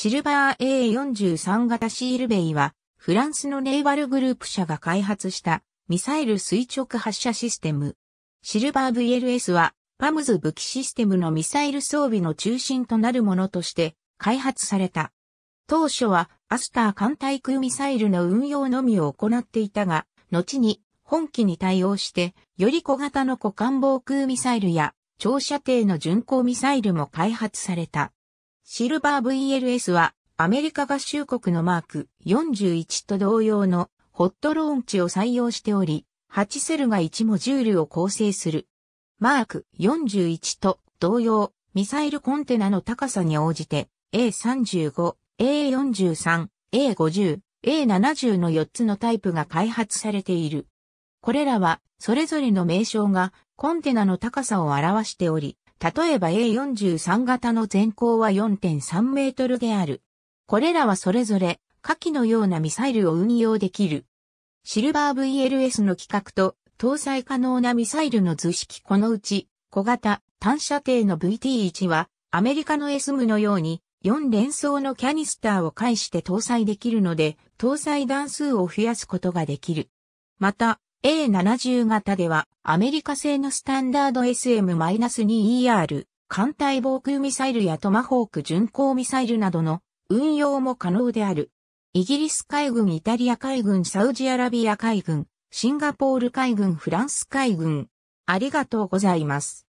シルバー A43 型シールベイは、フランスのネイバルグループ社が開発したミサイル垂直発射システム。シルバー VLS は、パムズ武器システムのミサイル装備の中心となるものとして開発された。当初はアスター艦対空ミサイルの運用のみを行っていたが、後に本機に対応して、より小型の股間防空ミサイルや長射程の巡航ミサイルも開発された。シルバー VLS はアメリカ合衆国のマーク41と同様のホットローンチを採用しており、8セルが1モジュールを構成する。マーク41と同様、ミサイルコンテナの高さに応じて A35、A43、A50、A70 の4つのタイプが開発されている。これらはそれぞれの名称がコンテナの高さを表しており、例えば A43 型の全高は4.3メートルである。これらはそれぞれ下記のようなミサイルを運用できる。シルバー VLS の規格と搭載可能なミサイルの図式このうち小型単射程の VT1 はアメリカの SM のように4連装のキャニスターを介して搭載できるので搭載段数を増やすことができる。また A70 型ではアメリカ製のスタンダード SM-2ER 艦隊防空ミサイルやトマホーク巡航ミサイルなどの運用も可能である。イギリス海軍、イタリア海軍、サウジアラビア海軍、シンガポール海軍、フランス海軍。ありがとうございます。